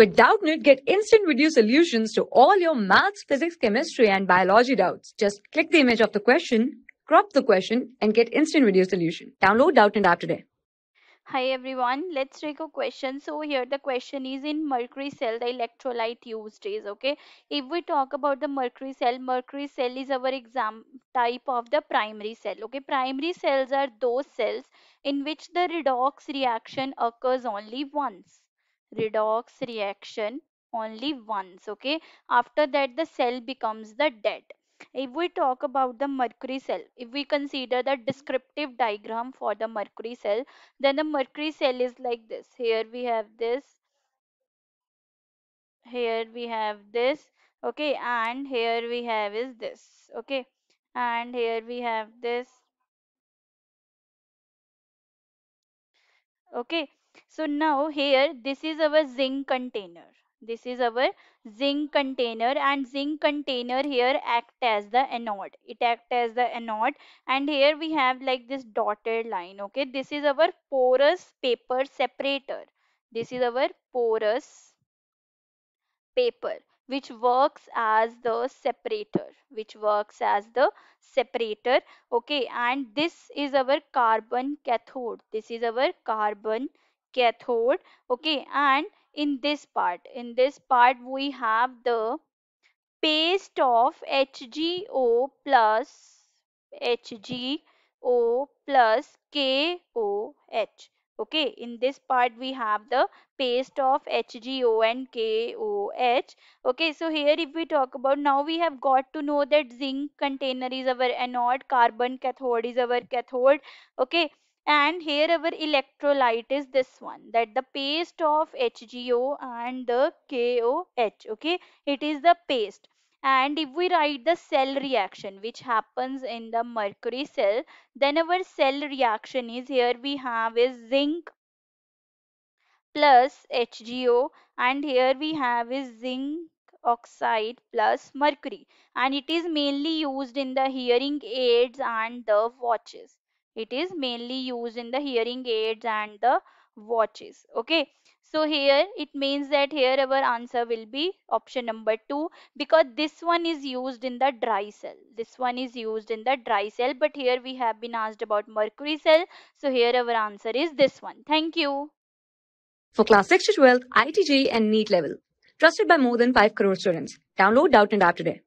With Doubtnit, get instant video solutions to all your maths, physics, chemistry, and biology doubts. Just click the image of the question, crop the question, and get instant video solution. Download Doubtnit app today. Hi everyone, let's take a question. So here the question is in mercury cell, the electrolyte used is okay. If we talk about the mercury cell, mercury cell is our exam type of the primary cell. Okay, primary cells are those cells in which the redox reaction occurs only once redox reaction only once okay after that the cell becomes the dead if we talk about the mercury cell if we consider the descriptive diagram for the mercury cell then the mercury cell is like this here we have this here we have this okay and here we have is this okay and here we have this okay so now here this is our zinc container. This is our zinc container and zinc container here act as the anode. It act as the anode and here we have like this dotted line. Okay, this is our porous paper separator. This is our porous paper which works as the separator which works as the separator okay and this is our carbon cathode this is our carbon cathode okay and in this part in this part we have the paste of HgO plus HgO plus KOH okay in this part we have the paste of hgo and koh okay so here if we talk about now we have got to know that zinc container is our anode carbon cathode is our cathode okay and here our electrolyte is this one that the paste of HgO and the KOH okay it is the paste and if we write the cell reaction which happens in the mercury cell then our cell reaction is here we have is zinc plus HgO and here we have is zinc oxide plus mercury and it is mainly used in the hearing aids and the watches it is mainly used in the hearing aids and the watches okay so here it means that here our answer will be option number 2 because this one is used in the dry cell. This one is used in the dry cell but here we have been asked about mercury cell. So here our answer is this one. Thank you. For class 6 to 12, ITG and neat level. Trusted by more than 5 crore students. Download Doubt and App today.